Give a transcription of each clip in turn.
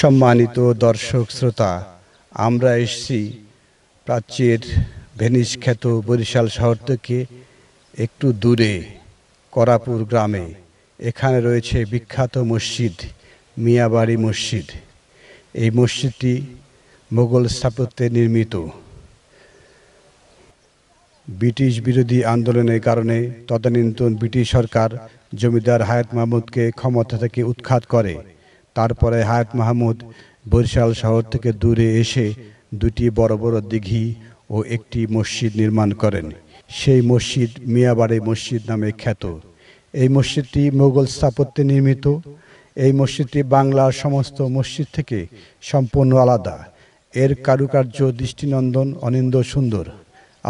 সম্মানিত দর্শক শ্রোতা আমরা এসছি প্রাচ্যের ভেনিস খ্যাত বরিশাল শহর থেকে একটু দূরে করাপুর গ্রামে এখানে রয়েছে বিখ্যাত মসজিদ মিয়াবাড়ি মসজিদ এই মসজিদটি মোগল স্থাপত্যে নির্মিত ব্রিটিশ বিরোধী আন্দোলনের কারণে তদানীন্তন ব্রিটিশ সরকার জমিদার হায়াত মাহমুদকে ক্ষমতা থেকে উৎখাত করে তারপরে হায়াত মাহমুদ বরিশাল শহর থেকে দূরে এসে দুটি বড় বড় দিঘি ও একটি মসজিদ নির্মাণ করেন সেই মসজিদ মিয়াবাড়ি মসজিদ নামে খ্যাত এই মসজিদটি মোগল স্থাপত্যে নির্মিত এই মসজিদটি বাংলার সমস্ত মসজিদ থেকে সম্পূর্ণ আলাদা এর কারুকার্য দৃষ্টিনন্দন অনিন্দ সুন্দর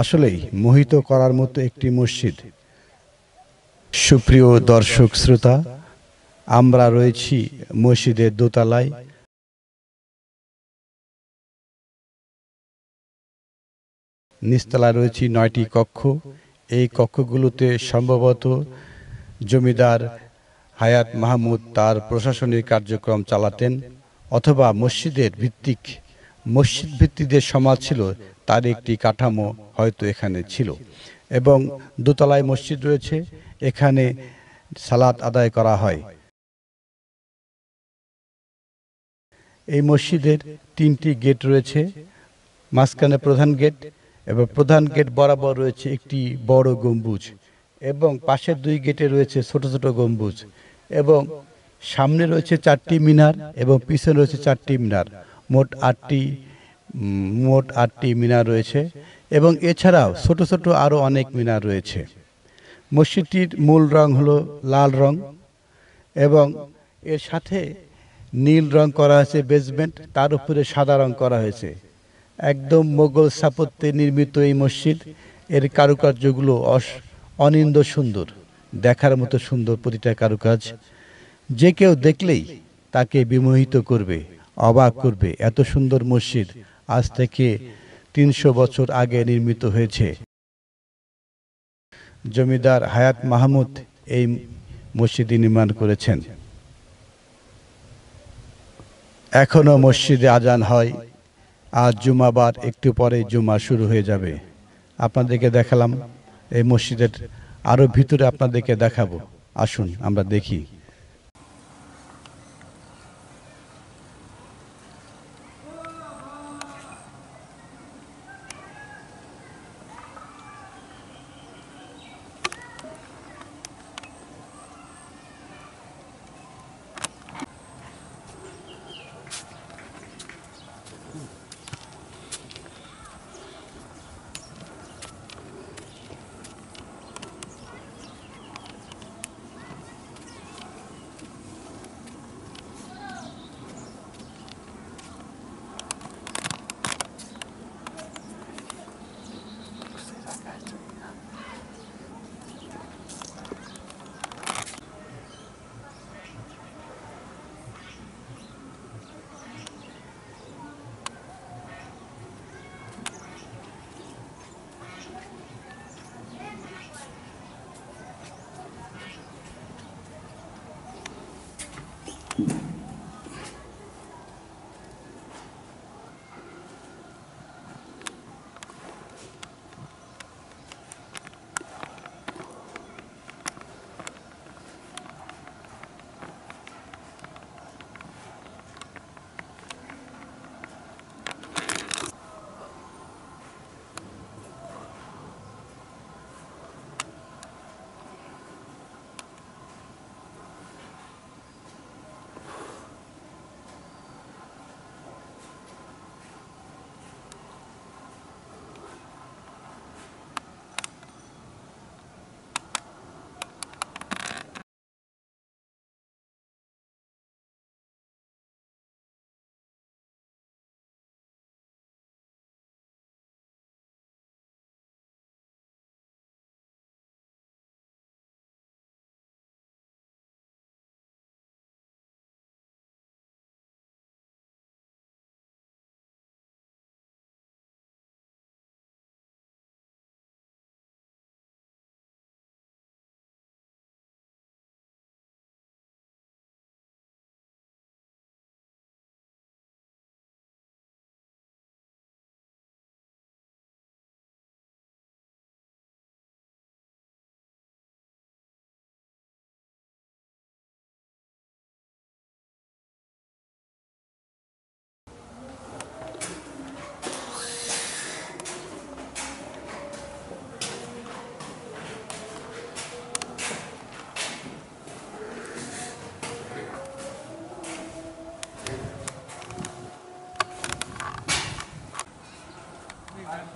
আসলেই মোহিত করার মতো একটি মসজিদ সুপ্রিয় দর্শক শ্রোতা আমরা রয়েছি মসজিদের দোতলায় নিস্তলা রয়েছি নয়টি কক্ষ এই কক্ষগুলোতে সম্ভবত জমিদার হায়াত মাহমুদ তার প্রশাসনিক কার্যক্রম চালাতেন অথবা মসজিদের ভিত্তিক মসজিদ ভিত্তিক যে সমাজ ছিল তার একটি কাঠামো হয়তো এখানে ছিল এবং দোতলায় মসজিদ রয়েছে এখানে সালাত আদায় করা হয় এই মসজিদের তিনটি গেট রয়েছে মাঝখানে প্রধান গেট এবং প্রধান গেট বরাবর রয়েছে একটি বড় গম্বুজ এবং পাশের দুই গেটে রয়েছে ছোট ছোট গম্বুজ এবং সামনে রয়েছে চারটি মিনার এবং পিছনে রয়েছে চারটি মিনার মোট আটটি মোট আটটি মিনার রয়েছে এবং এছাড়াও ছোট ছোট আরও অনেক মিনার রয়েছে মসজিদটির মূল রং হলো লাল রং এবং এর সাথে নীল রং করা হয়েছে বেসমেন্ট তার উপরে সাদা রং করা হয়েছে একদম মোগল স্থাপত্যে নির্মিত এই মসজিদ এর কারুকার্যগুলো অস অনিন্দ সুন্দর দেখার মতো সুন্দর প্রতিটা কারুকাজ যে কেউ দেখলেই তাকে বিমোহিত করবে অবাক করবে এত সুন্দর মসজিদ আজ থেকে তিনশো বছর আগে নির্মিত হয়েছে জমিদার হায়াত মাহমুদ এই মসজিদ নির্মাণ করেছেন এখনও মসজিদে আজান হয় আজ জুমাবার একটু পরে জুমা শুরু হয়ে যাবে আপনাদেরকে দেখালাম এই মসজিদের আরও ভিতরে আপনাদেরকে দেখাবো আসুন আমরা দেখি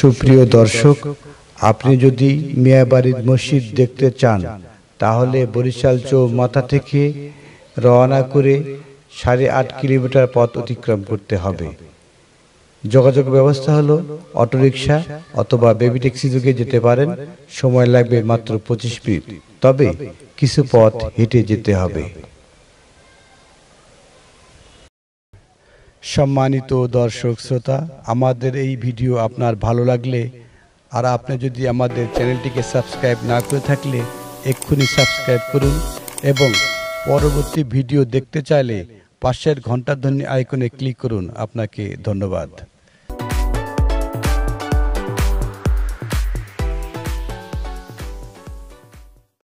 সুপ্রিয় দর্শক আপনি যদি মিয়াবাড়ির মসজিদ দেখতে চান তাহলে বরিশাল চৌমাথা থেকে রওনা করে সাড়ে আট কিলোমিটার পথ অতিক্রম করতে হবে যোগাযোগ ব্যবস্থা হলো অটোরিকশা অথবা বেবি ট্যাক্সি যুগে যেতে পারেন সময় লাগবে মাত্র পঁচিশ মিনিট তবে কিছু পথ হেঁটে যেতে হবে সম্মানিত দর্শক শ্রোতা আমাদের এই ভিডিও আপনার ভালো লাগলে আর আপনি যদি আমাদের চ্যানেলটিকে সাবস্ক্রাইব না করে থাকলে এক্ষুনি সাবস্ক্রাইব করুন এবং পরবর্তী ভিডিও দেখতে চাইলে পাশের ঘণ্টাধ্বনি আইকনে ক্লিক করুন আপনাকে ধন্যবাদ